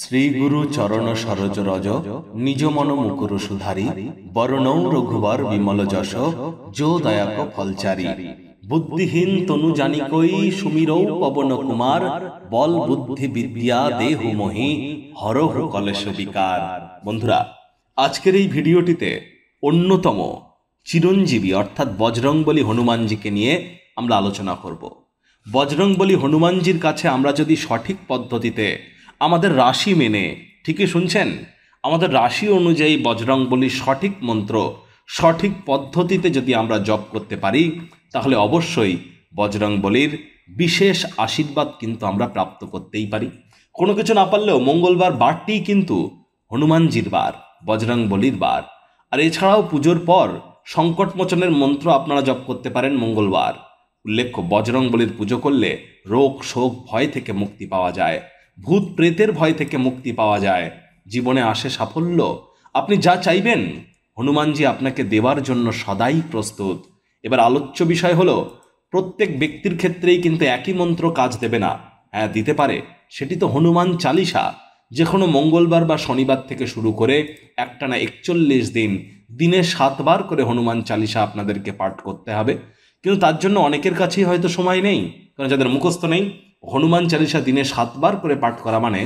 শ্রী গুরু চরণ সরজ রজ নিজ মন মুকুর সুধারি বরণৌ রঘুবর বিমল যশ যো দয়াক ফলচারি বুদ্ধিহীন তনু জানিকই সুমিরৌ পবন কুমার বল বুদ্ধি বিদ্যা দেহু মহি হর কলেশ বিকার বন্ধুরা আজকের এই ভিডিওটিতে অন্যতম চিরঞ্জীবী অর্থাৎ বজরংবলী হনুমানজিকে নিয়ে আমরা আলোচনা করব বজরংবলী হনুমানজির কাছে আমরা যদি সঠিক পদ্ধতিতে আমাদের রাশি মেনে ঠিকই শুনছেন আমাদের রাশি অনুযায়ী বজরংবলী সঠিক মন্ত্র সঠিক পদ্ধতিতে যদি আমরা জপ করতে পারি তাহলে অবশ্যই বজরংবলীর বিশেষ আশীর্বাদ কিন্তু আমরা প্রাপ্ত করতেই পারি কোনো কিছু না পারলেও মঙ্গলবার বারটি কিন্তু হনুমানজির বার বজরংবলীর বার আর এছাড়াও পুজোর পর সংকটমোচনের মন্ত্র আপনারা জপ করতে পারেন মঙ্গলবার উল্লেখ্য বজরংবলীর পুজো করলে রোগ শোক ভয় থেকে মুক্তি পাওয়া যায় ভূত প্রেতের ভয় থেকে মুক্তি পাওয়া যায় জীবনে আসে সাফল্য আপনি যা চাইবেন হনুমানজি আপনাকে দেওয়ার জন্য সদাই প্রস্তুত এবার আলোচ্য বিষয় হলো প্রত্যেক ব্যক্তির ক্ষেত্রেই কিন্তু একই মন্ত্র কাজ দেবে না হ্যাঁ দিতে পারে সেটি তো হনুমান চালিসা যে কোনো মঙ্গলবার বা শনিবার থেকে শুরু করে একটানা একচল্লিশ দিন দিনে সাতবার করে হনুমান চালিসা আপনাদেরকে পাঠ করতে হবে কিন্তু তার জন্য অনেকের কাছেই হয়তো সময় নেই কারণ যাদের মুখস্থ নেই হনুমান চালিসা দিনে সাতবার করে পাঠ করা মানে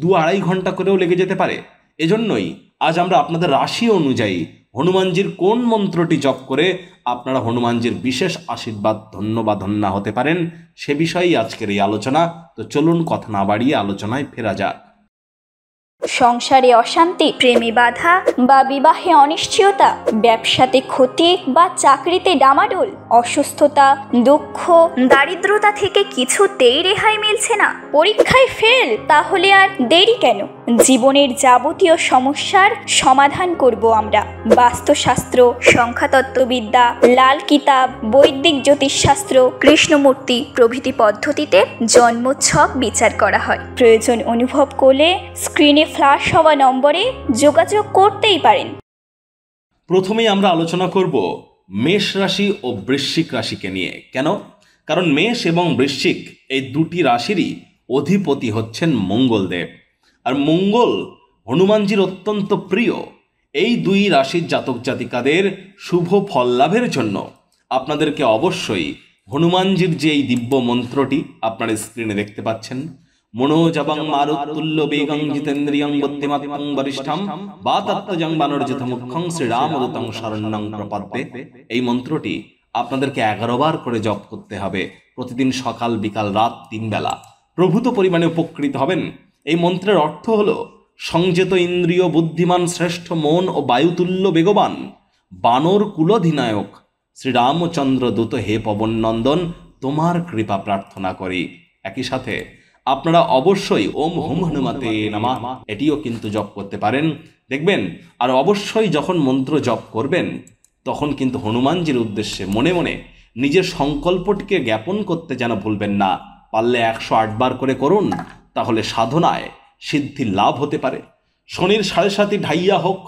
দু আড়াই ঘন্টা করেও লেগে যেতে পারে এজন্যই আজ আমরা আপনাদের রাশি অনুযায়ী হনুমানজির কোন মন্ত্রটি জপ করে আপনারা হনুমানজির বিশেষ আশীর্বাদ ধন্যবাধন্যা হতে পারেন সে বিষয়েই আজকের এই আলোচনা তো চলুন কথা না বাড়িয়ে আলোচনায় ফেরা যাক সংসারে অশান্তি প্রেমে বাধা বা বিবাহে অনিশ্চয়তা ব্যবসাতে ক্ষতি বা চাকরিতে ডামাডোল অসুস্থতা দুঃখ দারিদ্রতা থেকে কিছুতেই রেহাই মিলছে না পরীক্ষায় ফেল তাহলে আর দেরি কেন জীবনের যাবতীয় সমস্যার সমাধান করব আমরা বাস্তুশাস্ত্র সংখ্যাতত্ত্ববিদ্যা লাল কিতাব বৈদিক জ্যোতিষশাস্ত্র কৃষ্ণমূর্তি প্রভৃতি পদ্ধতিতে জন্মচ্ছক বিচার করা হয় প্রয়োজন অনুভব করলে স্ক্রিনে ফ্লাশ হওয়া নম্বরে যোগাযোগ করতেই পারেন প্রথমেই আমরা আলোচনা করব মেষ রাশি ও বৃশ্চিক রাশিকে নিয়ে কেন কারণ মেষ এবং বৃশ্চিক এই দুটি রাশিরই অধিপতি হচ্ছেন মঙ্গলদেব আর মঙ্গল হনুমানজির অত্যন্ত প্রিয় এই দুই রাশির জাতক জাতিকাদের শুভ ফল লাভের জন্য আপনাদেরকে অবশ্যই হনুমানজির যে এই দিব্য মন্ত্রটি আপনার স্ক্রিনে দেখতে পাচ্ছেন মনোজবং মারুতুল্য বেগং জিতেন্দ্রিয়ং বুদ্ধিমত্তং বরিষ্ঠম বা তত্ত্বজং বানর্জিত মুখ্যং শ্রীরামদূতং শরণ্যং প্রপদ্যে এই মন্ত্রটি আপনাদেরকে এগারো বার করে জপ করতে হবে প্রতিদিন সকাল বিকাল রাত তিনবেলা প্রভূত পরিমাণে উপকৃত হবেন এই মন্ত্রের অর্থ হল সংযত ইন্দ্রিয় বুদ্ধিমান শ্রেষ্ঠ মন ও বায়ুতুল্য বেগবান বানর কুলধিনায়ক শ্রীরামচন্দ্র দূত হে পবন নন্দন তোমার কৃপা প্রার্থনা করি একই সাথে আপনারা অবশ্যই ওম হোম হনুমাতে নামা এটিও কিন্তু জপ করতে পারেন দেখবেন আর অবশ্যই যখন মন্ত্র জপ করবেন তখন কিন্তু হনুমানজির উদ্দেশ্যে মনে মনে নিজের সংকল্পটিকে জ্ঞাপন করতে যেন ভুলবেন না পারলে একশো আটবার করে করুন তাহলে সাধনায় সিদ্ধি লাভ হতে পারে শনির সাড়ে সাথে ঢাইয়া হোক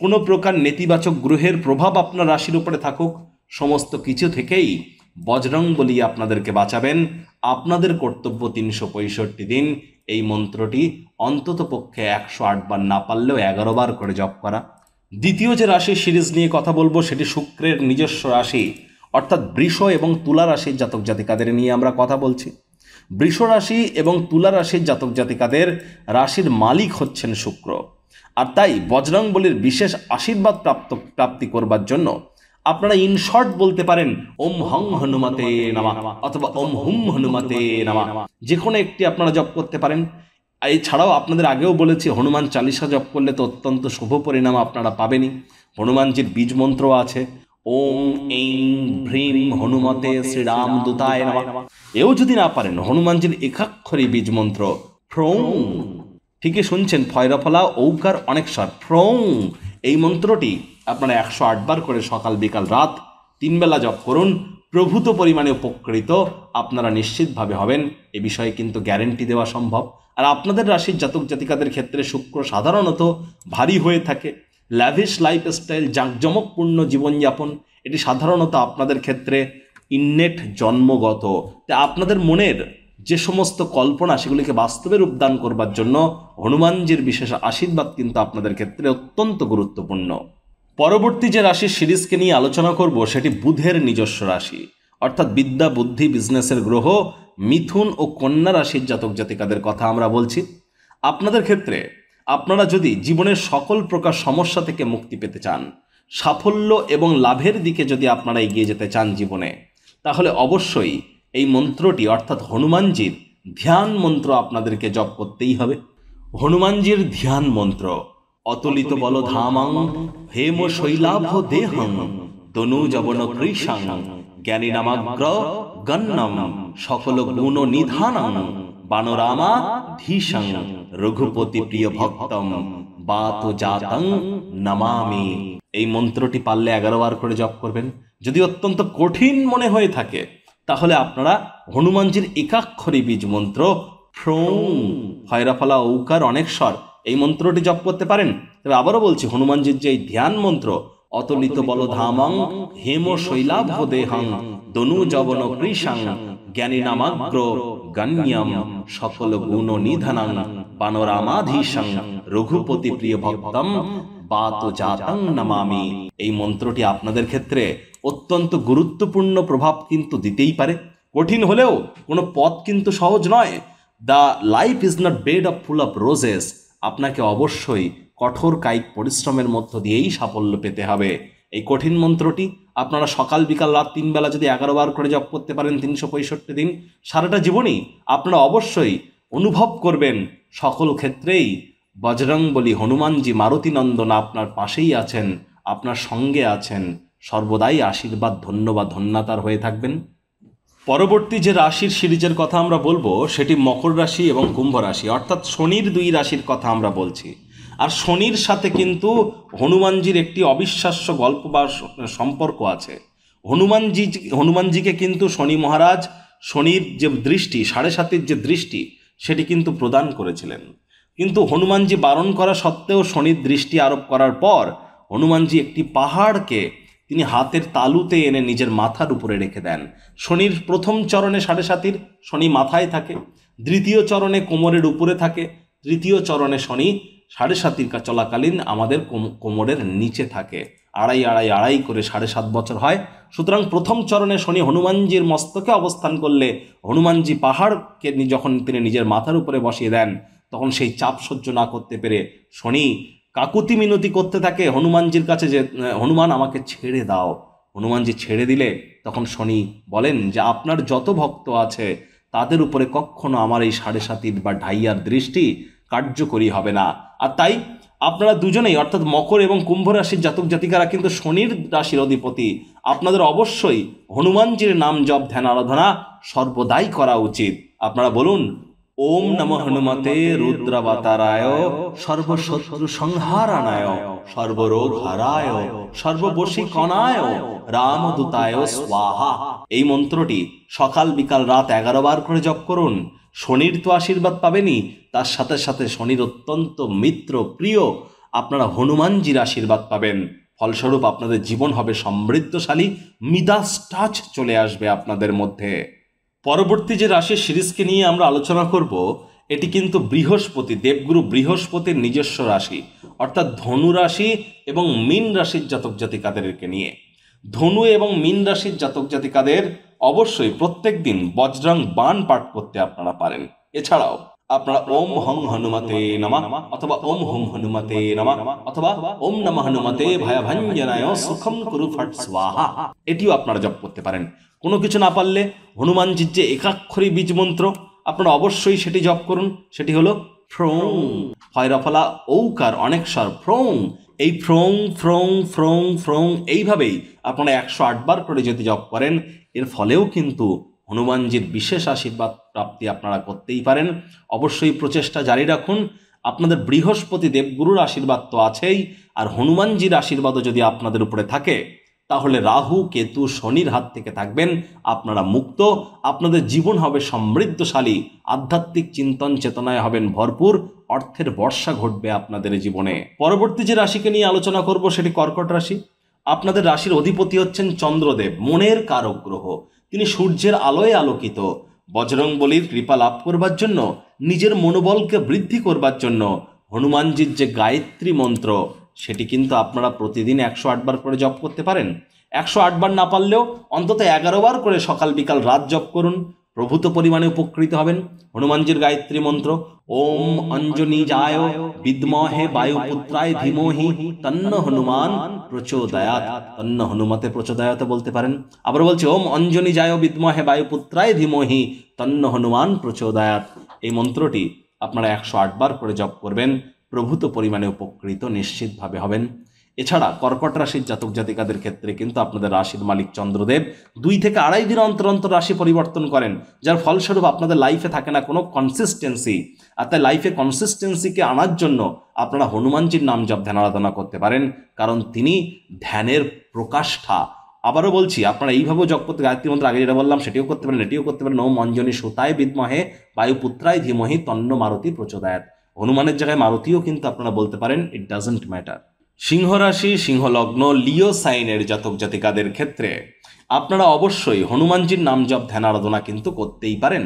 কোনো প্রকার নেতিবাচক গ্রহের প্রভাব আপনার রাশির উপরে থাকুক সমস্ত কিছু থেকেই বজরং বলি আপনাদেরকে বাঁচাবেন আপনাদের কর্তব্য তিনশো পঁয়ষট্টি দিন এই মন্ত্রটি অন্তত পক্ষে একশো আটবার না পারলেও এগারো বার করে জপ করা দ্বিতীয় যে রাশি সিরিজ নিয়ে কথা বলবো সেটি শুক্রের নিজস্ব রাশি অর্থাৎ বৃষ এবং তুলা রাশির জাতক জাতিকাদের নিয়ে আমরা কথা বলছি বৃষ রাশি এবং তুলা রাশির জাতক জাতিকাদের রাশির মালিক হচ্ছেন শুক্র আর তাই বজরংবলির বিশেষ আশীর্বাদ প্রাপ্ত প্রাপ্তি করবার জন্য আপনারা ইন শর্ট বলতে পারেন ওম হং হনুমাতে নামা অথবা ওম হুম হনুমাতে নামা যে কোনো একটি আপনারা জপ করতে পারেন এছাড়াও আপনাদের আগেও বলেছি হনুমান চালিশা জপ করলে তো অত্যন্ত শুভ পরিণাম আপনারা পাবেনই হনুমানজির বীজ মন্ত্র আছে ওম এং ভ্রীম হনুমতে শ্রীরাম দূতায় নামা এও যদি না পারেন হনুমানজির একাক্ষরী বীজ মন্ত্র ফ্রৌং ঠিকই শুনছেন ফয়রাফলা ঔকার অনেক স্বর ফ্রৌং এই মন্ত্রটি আপনারা একশো আটবার করে সকাল বিকাল রাত তিনবেলা জপ করুন প্রভূত পরিমাণে উপকৃত আপনারা নিশ্চিতভাবে হবেন এ বিষয়ে কিন্তু গ্যারেন্টি দেওয়া সম্ভব আর আপনাদের রাশির জাতক জাতিকাদের ক্ষেত্রে শুক্র সাধারণত ভারী হয়ে থাকে ল্যাভিশ লাইফস্টাইল জাঁকজমকপূর্ণ জীবনযাপন এটি সাধারণত আপনাদের ক্ষেত্রে ইন্নেট জন্মগত তা আপনাদের মনের যে সমস্ত কল্পনা সেগুলিকে বাস্তবে রূপদান করবার জন্য হনুমানজির বিশেষ আশীর্বাদ কিন্তু আপনাদের ক্ষেত্রে অত্যন্ত গুরুত্বপূর্ণ পরবর্তী যে রাশির সিরিজকে নিয়ে আলোচনা করব সেটি বুধের নিজস্ব রাশি অর্থাৎ বিদ্যা বুদ্ধি বিজনেসের গ্রহ মিথুন ও কন্যা রাশির জাতক জাতিকাদের কথা আমরা বলছি আপনাদের ক্ষেত্রে আপনারা যদি জীবনের সকল প্রকার সমস্যা থেকে মুক্তি পেতে চান সাফল্য এবং লাভের দিকে যদি আপনারা এগিয়ে যেতে চান জীবনে তাহলে অবশ্যই এই মন্ত্রটি অর্থাৎ হনুমানজির ধ্যান মন্ত্র আপনাদেরকে জপ করতেই হবে হনুমানজির ধ্যান মন্ত্র অতলিত বল ধামাং হেম শৈলাভ দেহং তনু যবন কৃষাং জ্ঞানী নামাগ্র গণ্যম সকল গুণ নিধানং বানরামা ধীষং রঘুপতি প্রিয় ভক্তম বাত জাতং নামামি এই মন্ত্রটি পারলে এগারো বার করে জপ করবেন যদি অত্যন্ত কঠিন মনে হয়ে থাকে তাহলে আপনারা হনুমানজির একাক্ষরী বীজ মন্ত্র ফ্রং হয়রাফলা ঔকার অনেক স্বর এই মন্ত্রটি জপ করতে পারেন তবে আবারও বলছি হনুমানজির যে ধ্যান মন্ত্র অতলিত বল ধামং হেম শৈলাভ দেহং দনু জবন কৃষাং জ্ঞানী নামাগ্র গণ্যম সকল গুণ নিধনং পানোরামাধীশং রঘুপতি প্রিয় ভক্তম বাত জাতং নমামি এই মন্ত্রটি আপনাদের ক্ষেত্রে অত্যন্ত গুরুত্বপূর্ণ প্রভাব কিন্তু দিতেই পারে কঠিন হলেও কোনো পথ কিন্তু সহজ নয় the life is not bed of full of roses আপনাকে অবশ্যই কঠোর কায়িক পরিশ্রমের মধ্য দিয়েই সাফল্য পেতে হবে এই কঠিন মন্ত্রটি আপনারা সকাল বিকাল রাত তিন বেলা যদি এগারো বার করে জপ করতে পারেন তিনশো পঁয়ষট্টি দিন সারাটা জীবনই আপনারা অবশ্যই অনুভব করবেন সকল ক্ষেত্রেই বজরং বলি হনুমানজি মারুতি নন্দন আপনার পাশেই আছেন আপনার সঙ্গে আছেন সর্বদাই আশীর্বাদ ধন্যবাদ ধন্যতার হয়ে থাকবেন পরবর্তী যে রাশির সিরিজের কথা আমরা বলবো সেটি মকর রাশি এবং কুম্ভ রাশি অর্থাৎ শনির দুই রাশির কথা আমরা বলছি আর শনির সাথে কিন্তু হনুমানজির একটি অবিশ্বাস্য গল্প বা সম্পর্ক আছে হনুমানজি হনুমানজিকে কিন্তু শনি মহারাজ শনির যে দৃষ্টি সাড়ে সাতের যে দৃষ্টি সেটি কিন্তু প্রদান করেছিলেন কিন্তু হনুমানজি বারণ করা সত্ত্বেও শনির দৃষ্টি আরোপ করার পর হনুমানজি একটি পাহাড়কে তিনি হাতের তালুতে এনে নিজের মাথার উপরে রেখে দেন শনির প্রথম চরণে সাড়ে সাতির শনি মাথায় থাকে দ্বিতীয় চরণে কোমরের উপরে থাকে তৃতীয় চরণে শনি সাড়ে কা চলাকালীন আমাদের কোমরের নিচে থাকে আড়াই আড়াই আড়াই করে সাড়ে সাত বছর হয় সুতরাং প্রথম চরণে শনি হনুমানজির মস্তকে অবস্থান করলে হনুমানজি পাহাড়কে যখন তিনি নিজের মাথার উপরে বসিয়ে দেন তখন সেই চাপ সহ্য না করতে পেরে শনি কাকুতি মিনতি করতে থাকে হনুমানজির কাছে যে হনুমান আমাকে ছেড়ে দাও হনুমানজি ছেড়ে দিলে তখন শনি বলেন যে আপনার যত ভক্ত আছে তাদের উপরে কখনো আমার এই সাড়ে সাতির বা ঢাইয়ার দৃষ্টি কার্যকরী হবে না আর তাই আপনারা দুজনেই অর্থাৎ মকর এবং কুম্ভ রাশির জাতক জাতিকারা কিন্তু শনির রাশির অধিপতি আপনাদের অবশ্যই হনুমানজির নাম জপ ধ্যান আরাধনা সর্বদাই করা উচিত আপনারা বলুন ওম নম হনুমতে রুদ্রাবতারায় সর্বশত্রু সংহারানায় সর্বরোগ হারায় সর্ববশী কণায় দূতায় স্বাহা এই মন্ত্রটি সকাল বিকাল রাত এগারো বার করে জপ করুন শনির তো আশীর্বাদ পাবেনই তার সাথে সাথে শনির অত্যন্ত মিত্র প্রিয় আপনারা হনুমানজির আশীর্বাদ পাবেন ফলস্বরূপ আপনাদের জীবন হবে সমৃদ্ধশালী মিদাস টাচ চলে আসবে আপনাদের মধ্যে পরবর্তী যে রাশি সিরিজকে নিয়ে আমরা আলোচনা করব এটি কিন্তু বৃহস্পতি দেবগুরু বৃহস্পতির নিজস্ব রাশি অর্থাৎ ধনু রাশি এবং মীন রাশির জাতক জাতিকাদেরকে নিয়ে ধনু এবং মীন রাশির জাতক জাতিকাদের অবশ্যই প্রত্যেক দিন বজ্রং বান পাঠ করতে আপনারা পারেন এছাড়াও আপনারা ওম হং হনুমতে নমা অথবা ওম হুম হনুমতে নমা অথবা ওম নম হনুমতে ভয়া ভঞ্জনায় সুখম কুরু ফট স্বাহা এটিও আপনারা জপ করতে পারেন কোনো কিছু না পারলে হনুমানজির যে একাক্ষরী বীজ মন্ত্র আপনারা অবশ্যই সেটি জপ করুন সেটি হলো ফ্রোং হয়রফলা ঔকার অনেক সর ফ্রোং এই ফ্রং ফ্রং ফ্রং ফ্রং এইভাবেই আপনারা একশো আটবার করে যদি জপ করেন এর ফলেও কিন্তু হনুমানজির বিশেষ আশীর্বাদ প্রাপ্তি আপনারা করতেই পারেন অবশ্যই প্রচেষ্টা জারি রাখুন আপনাদের বৃহস্পতি দেবগুরুর আশীর্বাদ তো আছেই আর হনুমানজির আশীর্বাদও যদি আপনাদের উপরে থাকে তাহলে রাহু কেতু শনির হাত থেকে থাকবেন আপনারা মুক্ত আপনাদের জীবন হবে সমৃদ্ধশালী আধ্যাত্মিক চিন্তন চেতনায় হবেন ভরপুর অর্থের বর্ষা ঘটবে আপনাদের জীবনে পরবর্তী যে রাশিকে নিয়ে আলোচনা করব সেটি কর্কট রাশি আপনাদের রাশির অধিপতি হচ্ছেন চন্দ্রদেব মনের কারক গ্রহ তিনি সূর্যের আলোয় আলোকিত বজরং বলির কৃপা লাভ করবার জন্য নিজের মনোবলকে বৃদ্ধি করবার জন্য হনুমানজির যে গায়ত্রী মন্ত্র সেটি কিন্তু আপনারা প্রতিদিন একশো আটবার করে জপ করতে পারেন একশো আটবার না পারলেও অন্তত এগারোবার করে সকাল বিকাল রাত জপ করুন প্রভূত পরিমাণে উপকৃত হবেন হনুমানজির গায়ত্রী মন্ত্র ওম অঞ্জনি যায় বিদ্মহে বায়ুপুত্রায় ধীমহি তন্ন হনুমান প্রচোদয়াত তন্ন হনুমতে প্রচোদয়াত বলতে পারেন আবার বলছে ওম অঞ্জনি যায় বিদ্মহে বায়ুপুত্রায় ধীমহি তন্ন হনুমান প্রচোদয়াত এই মন্ত্রটি আপনারা একশো আটবার করে জপ করবেন প্রভূত পরিমাণে উপকৃত নিশ্চিতভাবে হবেন এছাড়া কর্কট রাশির জাতক জাতিকাদের ক্ষেত্রে কিন্তু আপনাদের রাশির মালিক চন্দ্রদেব দুই থেকে আড়াই দিন অন্তর অন্তর রাশি পরিবর্তন করেন যার ফলস্বরূপ আপনাদের লাইফে থাকে না কোনো কনসিস্টেন্সি আর তাই লাইফে কনসিস্টেন্সিকে আনার জন্য আপনারা হনুমানজির নাম জপ ধ্যান আরাধনা করতে পারেন কারণ তিনি ধ্যানের প্রকাষ্ঠা আবারও বলছি আপনারা এইভাবেও জপ করতে গায়ত্রী মন্ত্র আগে যেটা বললাম সেটিও করতে পারেন এটিও করতে পারেন নৌ মঞ্জনী সুতায় বিদ্মহে বায়ুপুত্রায় ধীমহি তন্ন মারুতি প্রচোদয়াত হনুমানের জায়গায় মারুতিও কিন্তু আপনারা বলতে পারেন ইট ডাজেন্ট ম্যাটার সিংহ রাশি সিংহ লগ্ন লিও সাইনের জাতক জাতিকাদের ক্ষেত্রে আপনারা অবশ্যই হনুমানজির নাম জপ ধ্যান আরাধনা কিন্তু করতেই পারেন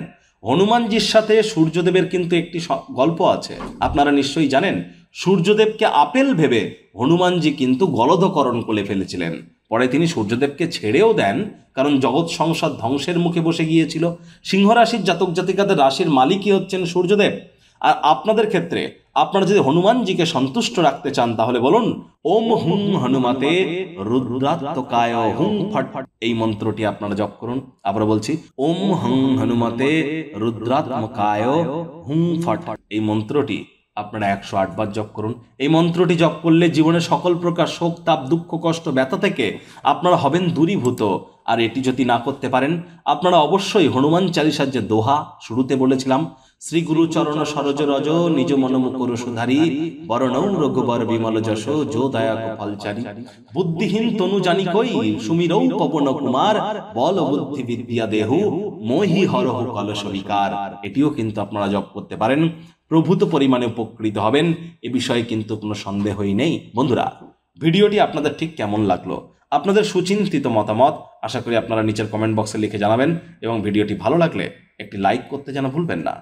হনুমানজির সাথে সূর্যদেবের কিন্তু একটি গল্প আছে আপনারা নিশ্চয়ই জানেন সূর্যদেবকে আপেল ভেবে হনুমানজি কিন্তু গলধকরণ করে ফেলেছিলেন পরে তিনি সূর্যদেবকে ছেড়েও দেন কারণ জগৎ সংসার ধ্বংসের মুখে বসে গিয়েছিল সিংহরাশির জাতক জাতিকাদের রাশির মালিকই হচ্ছেন সূর্যদেব আর আপনাদের ক্ষেত্রে আপনারা যদি হনুমানজিকে সন্তুষ্ট রাখতে চান তাহলে বলুন ওম হুম হনুমাতে হুম ফট ফট এই মন্ত্রটি আপনারা জপ করুন আবার বলছি ওম হুম হনুমাতে হুম ফট ফট এই মন্ত্রটি আপনারা একশো আটবার জপ করুন এই মন্ত্রটি জপ করলে জীবনের সকল প্রকার শোক তাপ দুঃখ কষ্ট ব্যথা থেকে আপনারা হবেন দূরীভূত আর এটি যদি না করতে পারেন আপনারা অবশ্যই হনুমান চালিসার যে দোহা শুরুতে বলেছিলাম শ্রী গুরুচরণ সরজ রজ নিজ মনমুকুর সুধারি বরণৌ রঘুবর বিমল যশ যো দয়া কপালচারি বুদ্ধিহীন তনু জানি কই সুমিরৌ পবন কুমার বল বুদ্ধি বিদ্যা দেহু মোহি হরহ কলশ বিকার এটিও কিন্তু আপনারা জপ করতে পারেন প্রভূত পরিমাণে উপকৃত হবেন এ বিষয়ে কিন্তু কোনো সন্দেহই নেই বন্ধুরা ভিডিওটি আপনাদের ঠিক কেমন লাগলো আপনাদের সুচিন্তিত মতামত আশা করি আপনারা নিচের কমেন্ট বক্সে লিখে জানাবেন এবং ভিডিওটি ভালো লাগলে একটি লাইক করতে যেন ভুলবেন না